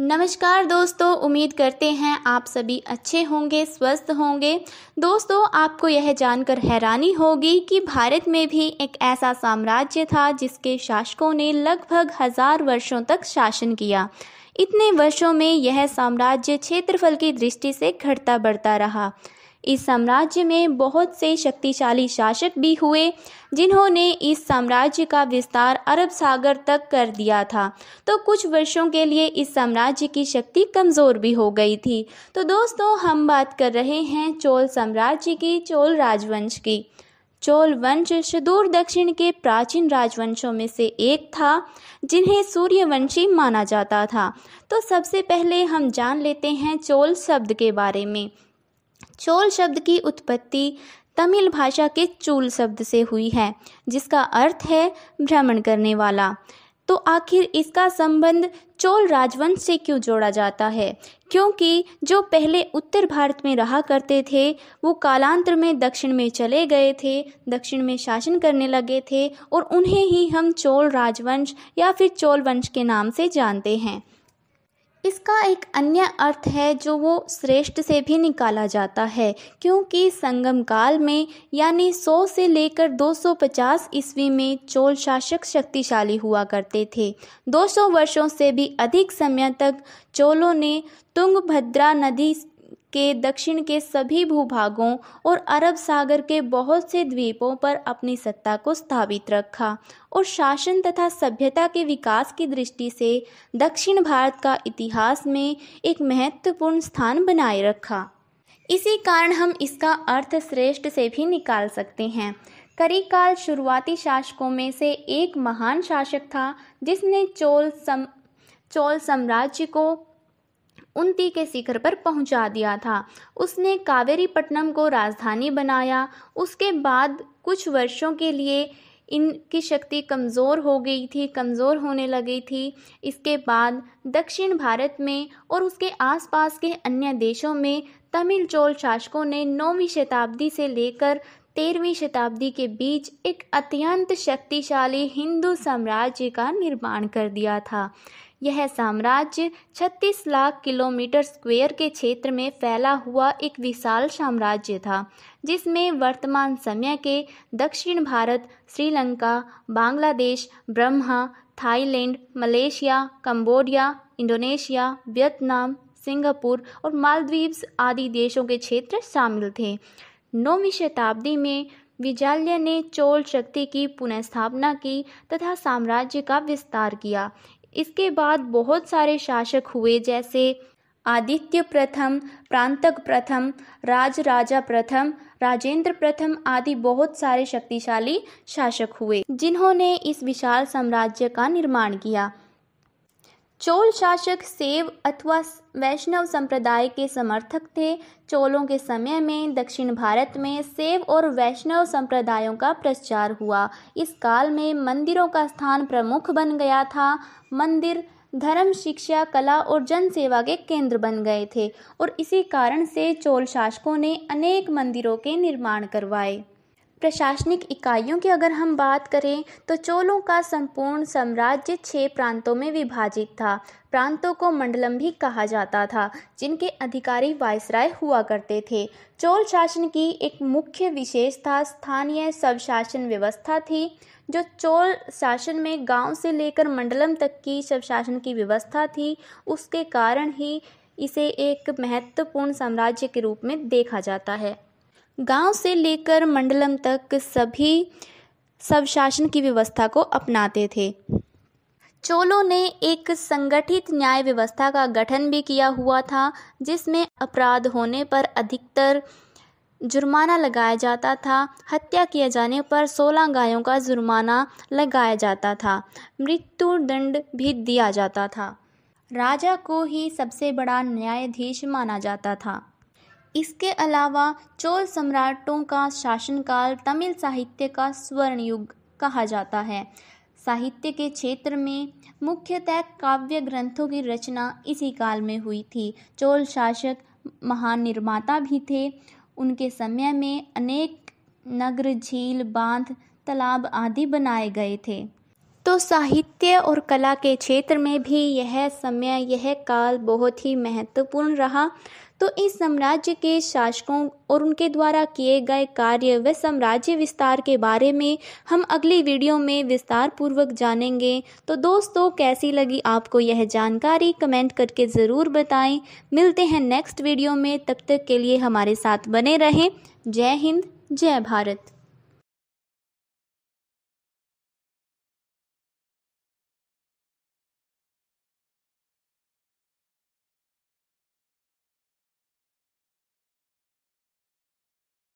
नमस्कार दोस्तों उम्मीद करते हैं आप सभी अच्छे होंगे स्वस्थ होंगे दोस्तों आपको यह जानकर हैरानी होगी कि भारत में भी एक ऐसा साम्राज्य था जिसके शासकों ने लगभग हज़ार वर्षों तक शासन किया इतने वर्षों में यह साम्राज्य क्षेत्रफल की दृष्टि से घटता बढ़ता रहा इस साम्राज्य में बहुत से शक्तिशाली शासक भी हुए जिन्होंने इस साम्राज्य का विस्तार अरब सागर तक कर दिया था तो कुछ वर्षों के लिए इस साम्राज्य की शक्ति कमज़ोर भी हो गई थी तो दोस्तों हम बात कर रहे हैं चोल साम्राज्य की चोल राजवंश की चोल वंश सुदूर दक्षिण के प्राचीन राजवंशों में से एक था जिन्हें सूर्यवंशी माना जाता था तो सबसे पहले हम जान लेते हैं चोल शब्द के बारे में चोल शब्द की उत्पत्ति तमिल भाषा के चूल शब्द से हुई है जिसका अर्थ है भ्रमण करने वाला तो आखिर इसका संबंध चोल राजवंश से क्यों जोड़ा जाता है क्योंकि जो पहले उत्तर भारत में रहा करते थे वो कालांतर में दक्षिण में चले गए थे दक्षिण में शासन करने लगे थे और उन्हें ही हम चोल राजवंश या फिर चोल वंश के नाम से जानते हैं इसका एक अन्य अर्थ है जो वो श्रेष्ठ से भी निकाला जाता है क्योंकि संगम काल में यानी 100 से लेकर 250 ईस्वी में चोल शासक शक्तिशाली हुआ करते थे 200 वर्षों से भी अधिक समय तक चोलों ने तुंगभद्रा नदी के दक्षिण के सभी भूभागों और अरब सागर के बहुत से द्वीपों पर अपनी सत्ता को स्थापित रखा और शासन तथा सभ्यता के विकास की दृष्टि से दक्षिण भारत का इतिहास में एक महत्वपूर्ण स्थान बनाए रखा इसी कारण हम इसका अर्थ श्रेष्ठ से भी निकाल सकते हैं काल शुरुआती शासकों में से एक महान शासक था जिसने चोल सम चोल साम्राज्य को उन्नति के शिखर पर पहुंचा दिया था उसने कावेरीपट्टनम को राजधानी बनाया उसके बाद कुछ वर्षों के लिए इनकी शक्ति कमज़ोर हो गई थी कमज़ोर होने लगी थी इसके बाद दक्षिण भारत में और उसके आसपास के अन्य देशों में तमिल चोल शासकों ने नौवीं शताब्दी से लेकर तेरहवीं शताब्दी के बीच एक अत्यंत शक्तिशाली हिंदू साम्राज्य का निर्माण कर दिया था यह साम्राज्य 36 लाख किलोमीटर स्क्वायर के क्षेत्र में फैला हुआ एक विशाल साम्राज्य था जिसमें वर्तमान समय के दक्षिण Bharat Sri Lanka Bangladesh Burma Thailand Malaysia Cambodia Indonesia Vietnam Singapore और मालदीव्स आदि देशों के क्षेत्र शामिल थे नौवीं शताब्दी में विजालय ने चोल शक्ति की पुनः स्थापना की तथा साम्राज्य का विस्तार किया इसके बाद बहुत सारे शासक हुए जैसे आदित्य प्रथम प्रांतक प्रथम राज राजा प्रथम राजेंद्र प्रथम आदि बहुत सारे शक्तिशाली शासक हुए जिन्होंने इस विशाल साम्राज्य का निर्माण किया चोल शासक सेव अथवा वैष्णव संप्रदाय के समर्थक थे चोलों के समय में दक्षिण भारत में सेव और वैष्णव संप्रदायों का प्रचार हुआ इस काल में मंदिरों का स्थान प्रमुख बन गया था मंदिर धर्म शिक्षा कला और जन सेवा के केंद्र बन गए थे और इसी कारण से चोल शासकों ने अनेक मंदिरों के निर्माण करवाए प्रशासनिक इकाइयों की अगर हम बात करें तो चोलों का संपूर्ण साम्राज्य छः प्रांतों में विभाजित था प्रांतों को मंडलम भी कहा जाता था जिनके अधिकारी वायसराय हुआ करते थे चोल शासन की एक मुख्य विशेषता स्थानीय स्वशासन व्यवस्था थी जो चोल शासन में गांव से लेकर मंडलम तक की स्वशासन की व्यवस्था थी उसके कारण ही इसे एक महत्वपूर्ण साम्राज्य के रूप में देखा जाता है गांव से लेकर मंडलम तक सभी स्वशासन की व्यवस्था को अपनाते थे चोलों ने एक संगठित न्याय व्यवस्था का गठन भी किया हुआ था जिसमें अपराध होने पर अधिकतर जुर्माना लगाया जाता था हत्या किए जाने पर सोलह गायों का जुर्माना लगाया जाता था मृत्यु दंड भी दिया जाता था राजा को ही सबसे बड़ा न्यायाधीश माना जाता था इसके अलावा चोल सम्राटों का शासनकाल तमिल साहित्य का स्वर्ण युग कहा जाता है साहित्य के क्षेत्र में मुख्यतः काव्य ग्रंथों की रचना इसी काल में हुई थी चोल शासक महान निर्माता भी थे उनके समय में अनेक नगर झील बांध तालाब आदि बनाए गए थे तो साहित्य और कला के क्षेत्र में भी यह समय यह काल बहुत ही महत्वपूर्ण रहा तो इस साम्राज्य के शासकों और उनके द्वारा किए गए कार्य व साम्राज्य विस्तार के बारे में हम अगली वीडियो में विस्तार पूर्वक जानेंगे तो दोस्तों कैसी लगी आपको यह जानकारी कमेंट करके ज़रूर बताएं मिलते हैं नेक्स्ट वीडियो में तब तक के लिए हमारे साथ बने रहें जय हिंद जय भारत